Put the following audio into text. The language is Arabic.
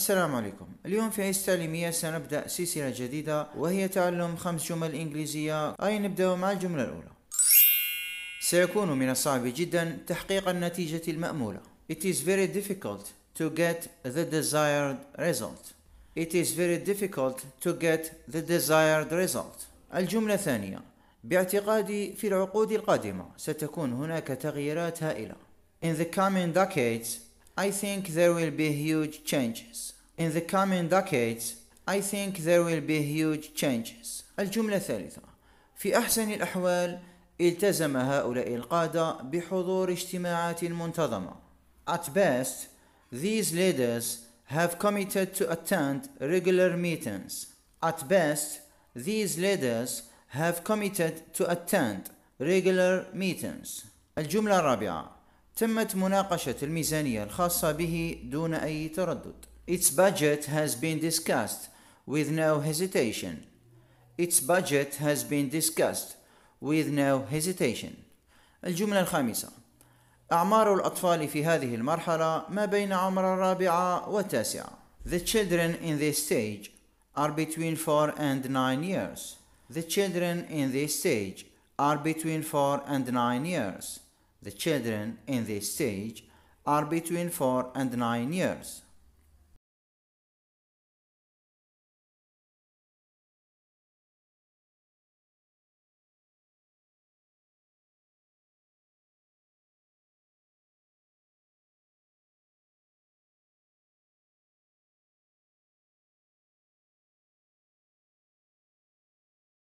السلام عليكم اليوم في عيش التعليمية سنبدأ سلسلة جديدة وهي تعلم خمس جمل إنجليزية أي نبدأ مع الجملة الأولى سيكون من الصعب جدا تحقيق النتيجة المأمولة It is very difficult to get the desired result It is very difficult to get the desired result الجملة الثانية باعتقادي في العقود القادمة ستكون هناك تغييرات هائلة In the coming decades I think there will be huge changes. In the coming decades, I think there will be huge changes. الجملة الثالثة في أحسن الأحوال التزم هؤلاء القادة بحضور اجتماعات منتظمة. At best, these leaders have committed to attend regular meetings. At best, these leaders have committed to attend regular meetings. الجملة الرابعة تمت مناقشة الميزانية الخاصة به دون أي تردد. Its budget has been discussed with no hesitation. Its budget has been discussed with no hesitation. الجملة الخامسة أعمار الأطفال في هذه المرحلة ما بين عمر الرابعة والتاسعة. The children in this stage are between 4 and 9 years. The children in this stage are between 4 and 9 years. The children in this stage are between 4 and 9 years.